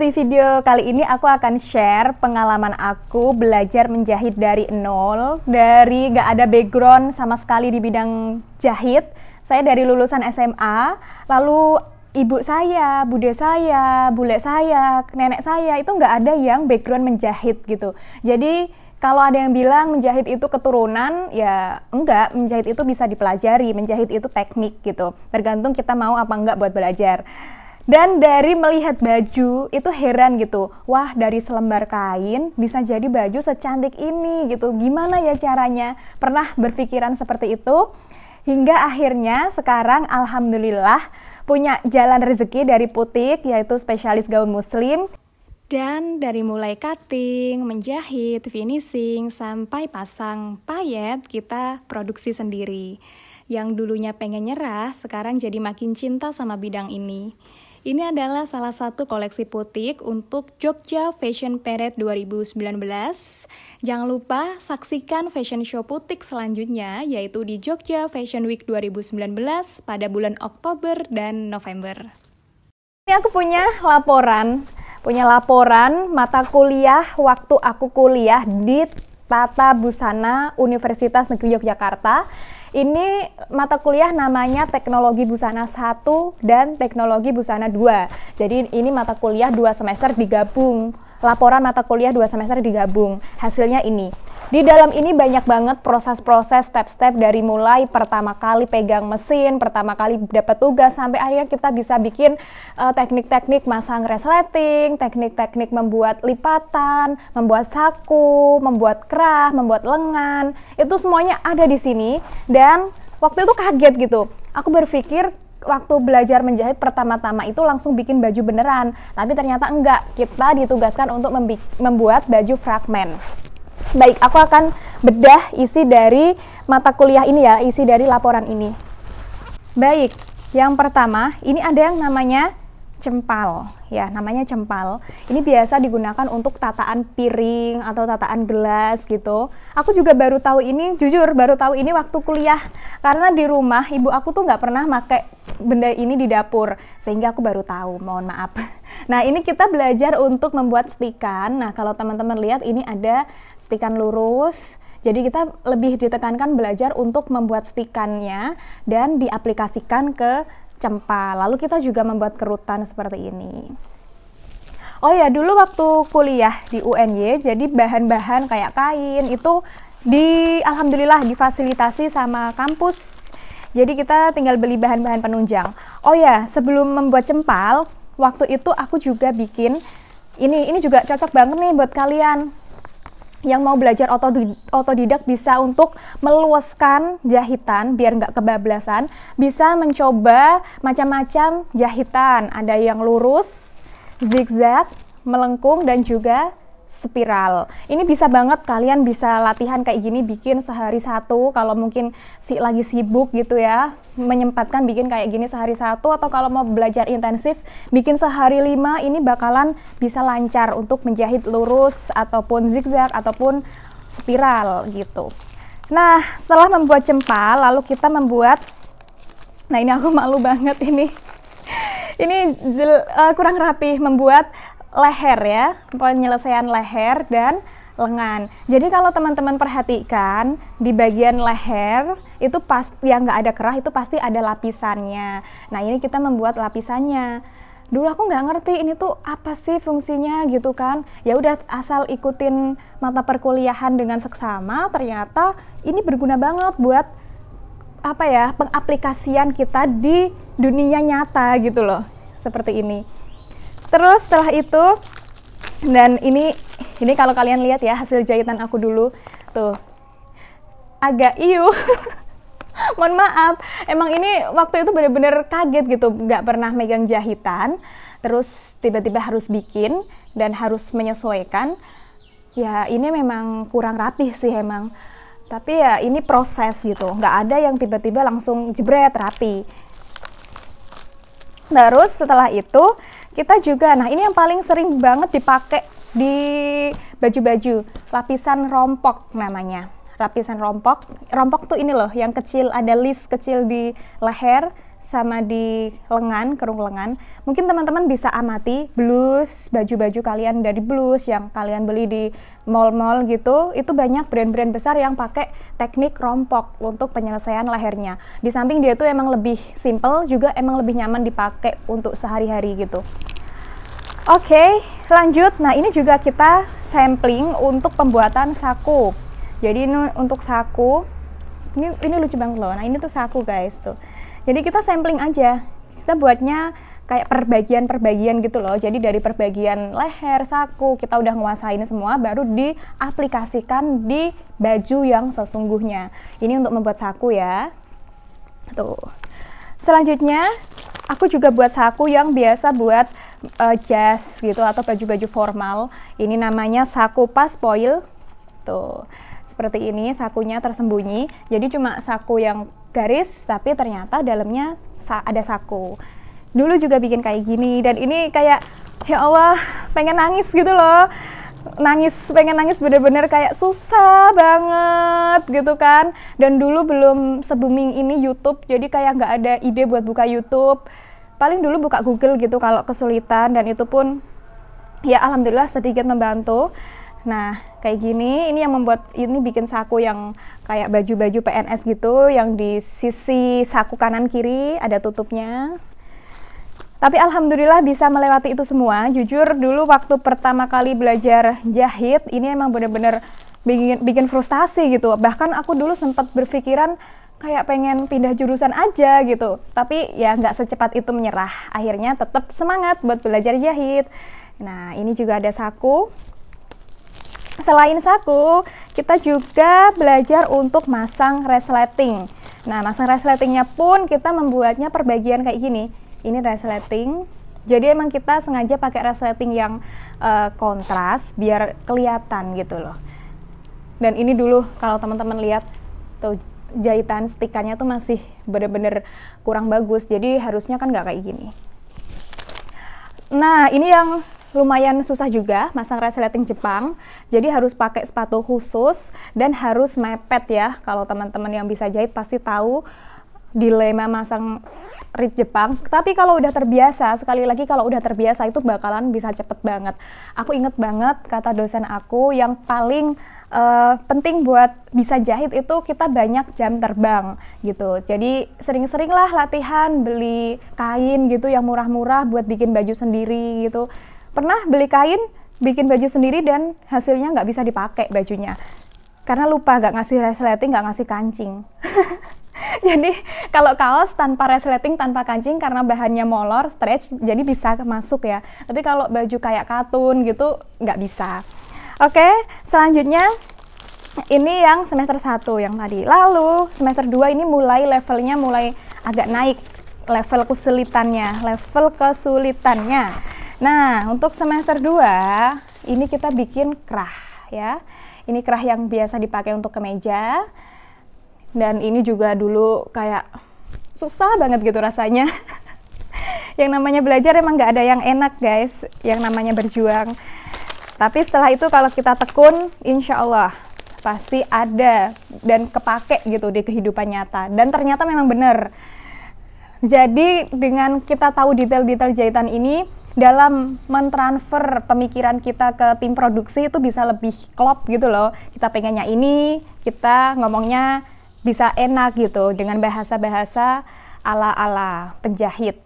Di video kali ini aku akan share pengalaman aku belajar menjahit dari nol, dari gak ada background sama sekali di bidang jahit. Saya dari lulusan SMA, lalu ibu saya, bude saya, bule saya, nenek saya itu gak ada yang background menjahit gitu. Jadi kalau ada yang bilang menjahit itu keturunan, ya enggak, menjahit itu bisa dipelajari, menjahit itu teknik gitu. Tergantung kita mau apa enggak buat belajar. Dan dari melihat baju itu heran gitu. Wah, dari selembar kain bisa jadi baju secantik ini gitu. Gimana ya caranya? Pernah berpikiran seperti itu? Hingga akhirnya sekarang alhamdulillah punya jalan rezeki dari Putik yaitu spesialis gaun muslim. Dan dari mulai cutting, menjahit, finishing, sampai pasang payet, kita produksi sendiri. Yang dulunya pengen nyerah, sekarang jadi makin cinta sama bidang ini. Ini adalah salah satu koleksi putik untuk Jogja Fashion Parade 2019. Jangan lupa saksikan fashion show putik selanjutnya yaitu di Jogja Fashion Week 2019 pada bulan Oktober dan November. Ini aku punya laporan, punya laporan mata kuliah waktu aku kuliah di Tata Busana Universitas Negeri Yogyakarta ini mata kuliah namanya Teknologi Busana 1 dan Teknologi Busana 2. Jadi ini mata kuliah dua semester digabung. Laporan mata kuliah dua semester digabung. Hasilnya ini. Di dalam ini banyak banget proses-proses step-step dari mulai pertama kali pegang mesin, pertama kali dapat tugas sampai akhirnya kita bisa bikin eh, teknik-teknik uh, masang resleting, teknik-teknik membuat lipatan, membuat saku, membuat kerah, membuat lengan. Itu semuanya ada di sini dan waktu itu kaget gitu. Aku berpikir waktu belajar menjahit pertama-tama itu langsung bikin baju beneran, tapi ternyata enggak. Kita ditugaskan untuk membuat baju fragmen. Baik, aku akan bedah isi dari mata kuliah ini ya, isi dari laporan ini. Baik, yang pertama, ini ada yang namanya cempal ya namanya cempal ini biasa digunakan untuk tataan piring atau tataan gelas gitu aku juga baru tahu ini jujur baru tahu ini waktu kuliah karena di rumah ibu aku tuh nggak pernah pakai benda ini di dapur sehingga aku baru tahu mohon maaf nah ini kita belajar untuk membuat stikan nah kalau teman-teman lihat ini ada stikan lurus. Jadi kita lebih ditekankan belajar untuk membuat stikannya dan diaplikasikan ke cempa. Lalu kita juga membuat kerutan seperti ini. Oh ya, dulu waktu kuliah di UNY, jadi bahan-bahan kayak kain itu di alhamdulillah difasilitasi sama kampus. Jadi kita tinggal beli bahan-bahan penunjang. Oh ya, sebelum membuat cempal, waktu itu aku juga bikin ini ini juga cocok banget nih buat kalian yang mau belajar otodidak bisa untuk meluaskan jahitan biar nggak kebablasan, bisa mencoba macam-macam jahitan. Ada yang lurus, zigzag, melengkung, dan juga spiral. Ini bisa banget kalian bisa latihan kayak gini bikin sehari satu kalau mungkin si lagi sibuk gitu ya menyempatkan bikin kayak gini sehari satu atau kalau mau belajar intensif bikin sehari lima ini bakalan bisa lancar untuk menjahit lurus ataupun zigzag ataupun spiral gitu. Nah setelah membuat cempal lalu kita membuat nah ini aku malu banget ini ini uh, kurang rapi membuat leher ya, penyelesaian leher dan lengan. Jadi kalau teman-teman perhatikan di bagian leher itu pas yang nggak ada kerah itu pasti ada lapisannya. Nah ini kita membuat lapisannya. Dulu aku nggak ngerti ini tuh apa sih fungsinya gitu kan. Ya udah asal ikutin mata perkuliahan dengan seksama, ternyata ini berguna banget buat apa ya pengaplikasian kita di dunia nyata gitu loh. Seperti ini. Terus setelah itu dan ini ini kalau kalian lihat ya hasil jahitan aku dulu tuh agak iu mohon maaf emang ini waktu itu bener-bener kaget gitu nggak pernah megang jahitan terus tiba-tiba harus bikin dan harus menyesuaikan ya ini memang kurang rapih sih emang tapi ya ini proses gitu nggak ada yang tiba-tiba langsung jebret rapi terus setelah itu kita juga, nah ini yang paling sering banget dipakai di baju-baju, lapisan rompok namanya. Lapisan rompok, rompok tuh ini loh, yang kecil ada list kecil di leher, sama di lengan, kerung lengan. Mungkin teman-teman bisa amati blus, baju-baju kalian dari blus yang kalian beli di mall-mall gitu, itu banyak brand-brand besar yang pakai teknik rompok untuk penyelesaian lehernya. Di samping dia tuh emang lebih simple, juga emang lebih nyaman dipakai untuk sehari-hari gitu. Oke, okay, lanjut. Nah, ini juga kita sampling untuk pembuatan saku. Jadi ini untuk saku. Ini ini lucu banget loh. Nah, ini tuh saku guys tuh jadi kita sampling aja. Kita buatnya kayak perbagian-perbagian gitu loh. Jadi dari perbagian leher, saku, kita udah nguasain semua baru diaplikasikan di baju yang sesungguhnya. Ini untuk membuat saku ya. Tuh. Selanjutnya, aku juga buat saku yang biasa buat uh, jas gitu atau baju-baju formal. Ini namanya saku paspoil Tuh. Seperti ini sakunya tersembunyi. Jadi cuma saku yang garis tapi ternyata dalamnya ada saku. Dulu juga bikin kayak gini dan ini kayak ya Allah pengen nangis gitu loh. Nangis, pengen nangis bener-bener kayak susah banget gitu kan. Dan dulu belum se-booming ini YouTube, jadi kayak nggak ada ide buat buka YouTube. Paling dulu buka Google gitu kalau kesulitan dan itu pun ya alhamdulillah sedikit membantu. Nah, kayak gini, ini yang membuat ini bikin saku yang kayak baju-baju PNS gitu yang di sisi saku kanan kiri ada tutupnya. Tapi alhamdulillah bisa melewati itu semua. Jujur dulu waktu pertama kali belajar jahit ini emang bener-bener bikin, bikin frustasi gitu. Bahkan aku dulu sempat berpikiran kayak pengen pindah jurusan aja gitu. Tapi ya nggak secepat itu menyerah. Akhirnya tetap semangat buat belajar jahit. Nah ini juga ada saku Selain saku, kita juga belajar untuk masang resleting. Nah, masang resletingnya pun kita membuatnya perbagian kayak gini. Ini resleting. Jadi emang kita sengaja pakai resleting yang uh, kontras biar kelihatan gitu loh. Dan ini dulu kalau teman-teman lihat tuh jahitan stikannya tuh masih bener-bener kurang bagus. Jadi harusnya kan nggak kayak gini. Nah, ini yang lumayan susah juga masang resleting Jepang. Jadi harus pakai sepatu khusus dan harus mepet ya. Kalau teman-teman yang bisa jahit pasti tahu dilema masang rit Jepang. Tapi kalau udah terbiasa, sekali lagi kalau udah terbiasa itu bakalan bisa cepet banget. Aku inget banget kata dosen aku yang paling uh, penting buat bisa jahit itu kita banyak jam terbang gitu. Jadi sering-seringlah latihan beli kain gitu yang murah-murah buat bikin baju sendiri gitu. Pernah beli kain, bikin baju sendiri dan hasilnya nggak bisa dipakai bajunya. Karena lupa nggak ngasih resleting, nggak ngasih kancing. jadi kalau kaos tanpa resleting, tanpa kancing karena bahannya molor, stretch, jadi bisa masuk ya. Tapi kalau baju kayak katun gitu nggak bisa. Oke, selanjutnya ini yang semester 1 yang tadi. Lalu semester 2 ini mulai levelnya mulai agak naik level kesulitannya, level kesulitannya. Nah, untuk semester 2 ini kita bikin kerah ya. Ini kerah yang biasa dipakai untuk kemeja. Dan ini juga dulu kayak susah banget gitu rasanya. yang namanya belajar emang nggak ada yang enak guys, yang namanya berjuang. Tapi setelah itu kalau kita tekun, insya Allah pasti ada dan kepake gitu di kehidupan nyata. Dan ternyata memang benar. Jadi dengan kita tahu detail-detail jahitan ini, dalam mentransfer pemikiran kita ke tim produksi itu bisa lebih klop gitu loh. Kita pengennya ini, kita ngomongnya bisa enak gitu dengan bahasa-bahasa ala-ala penjahit.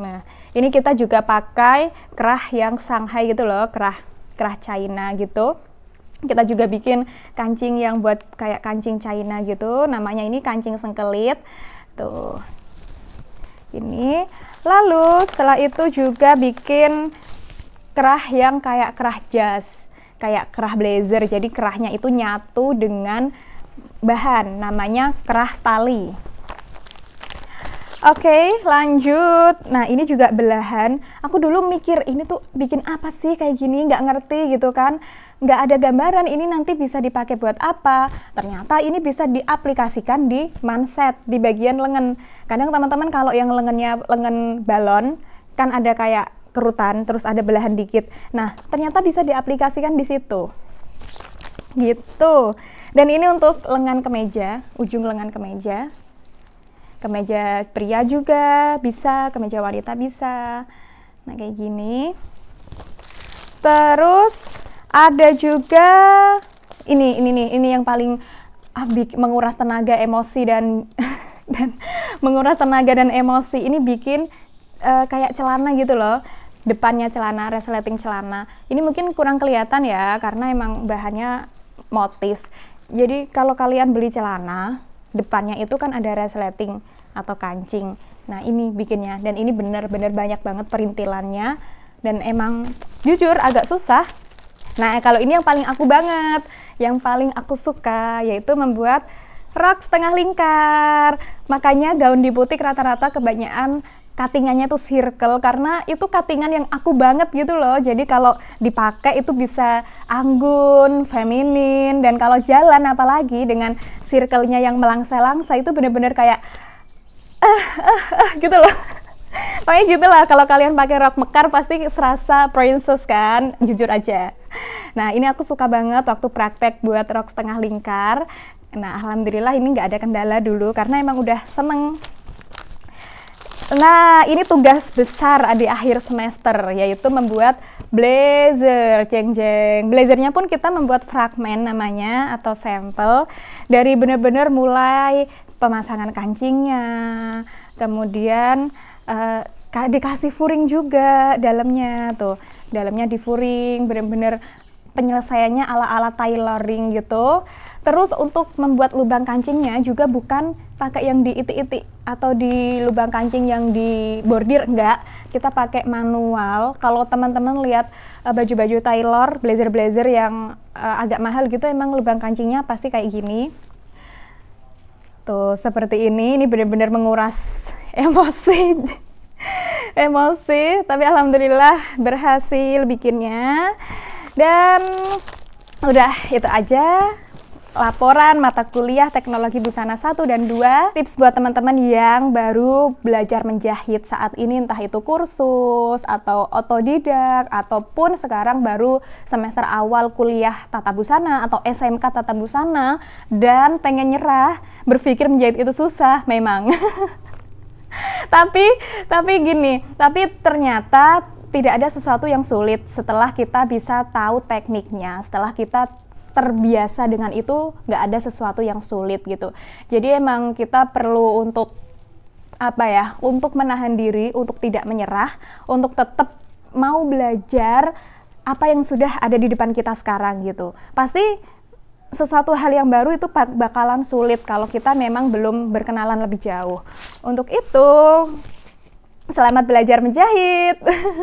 Nah, ini kita juga pakai kerah yang Shanghai gitu loh, kerah kerah China gitu. Kita juga bikin kancing yang buat kayak kancing China gitu. Namanya ini kancing sengkelit. Tuh. Ini Lalu setelah itu juga bikin kerah yang kayak kerah jas, kayak kerah blazer. Jadi kerahnya itu nyatu dengan bahan, namanya kerah tali. Oke, okay, lanjut. Nah, ini juga belahan. Aku dulu mikir, ini tuh bikin apa sih kayak gini? Nggak ngerti gitu kan nggak ada gambaran ini nanti bisa dipakai buat apa. Ternyata ini bisa diaplikasikan di manset, di bagian lengan. Kadang teman-teman kalau yang lengannya lengan balon, kan ada kayak kerutan, terus ada belahan dikit. Nah, ternyata bisa diaplikasikan di situ. Gitu. Dan ini untuk lengan kemeja, ujung lengan kemeja. Kemeja pria juga bisa, kemeja wanita bisa. Nah, kayak gini. Terus ada juga ini ini nih, ini yang paling ah, menguras tenaga, emosi dan dan menguras tenaga dan emosi. Ini bikin uh, kayak celana gitu loh. Depannya celana, resleting celana. Ini mungkin kurang kelihatan ya karena emang bahannya motif. Jadi kalau kalian beli celana, depannya itu kan ada resleting atau kancing. Nah, ini bikinnya dan ini benar-benar banyak banget perintilannya dan emang jujur agak susah Nah, kalau ini yang paling aku banget, yang paling aku suka yaitu membuat rok setengah lingkar. Makanya gaun di butik rata-rata kebanyakan cuttingannya tuh circle karena itu cuttingan yang aku banget gitu loh jadi kalau dipakai itu bisa anggun, feminin dan kalau jalan apalagi dengan circle-nya yang melangsa-langsa itu bener-bener kayak eh uh, uh, gitu loh Pokoknya gitu lah, kalau kalian pakai rok mekar pasti serasa princess kan, jujur aja nah ini aku suka banget waktu praktek buat rok setengah lingkar. Nah alhamdulillah ini nggak ada kendala dulu karena emang udah seneng. Nah ini tugas besar di akhir semester yaitu membuat blazer jeng jeng. Blazernya pun kita membuat fragmen namanya atau sampel dari benar-benar mulai pemasangan kancingnya, kemudian uh, dikasih furing juga dalamnya tuh dalamnya di furing bener-bener penyelesaiannya ala-ala tailoring gitu terus untuk membuat lubang kancingnya juga bukan pakai yang iti itik atau di lubang kancing yang di bordir enggak kita pakai manual kalau teman-teman lihat eh, baju-baju tailor blazer-blazer yang eh, agak mahal gitu emang lubang kancingnya pasti kayak gini tuh seperti ini ini benar-benar menguras emosi emosi tapi alhamdulillah berhasil bikinnya dan udah itu aja laporan mata kuliah teknologi busana 1 dan 2 tips buat teman-teman yang baru belajar menjahit saat ini entah itu kursus atau otodidak ataupun sekarang baru semester awal kuliah tata busana atau SMK tata busana dan pengen nyerah berpikir menjahit itu susah memang tapi tapi gini, tapi ternyata tidak ada sesuatu yang sulit setelah kita bisa tahu tekniknya, setelah kita terbiasa dengan itu nggak ada sesuatu yang sulit gitu. Jadi emang kita perlu untuk apa ya, untuk menahan diri, untuk tidak menyerah, untuk tetap mau belajar apa yang sudah ada di depan kita sekarang gitu. Pasti sesuatu hal yang baru itu bakalan sulit kalau kita memang belum berkenalan lebih jauh. Untuk itu, selamat belajar menjahit.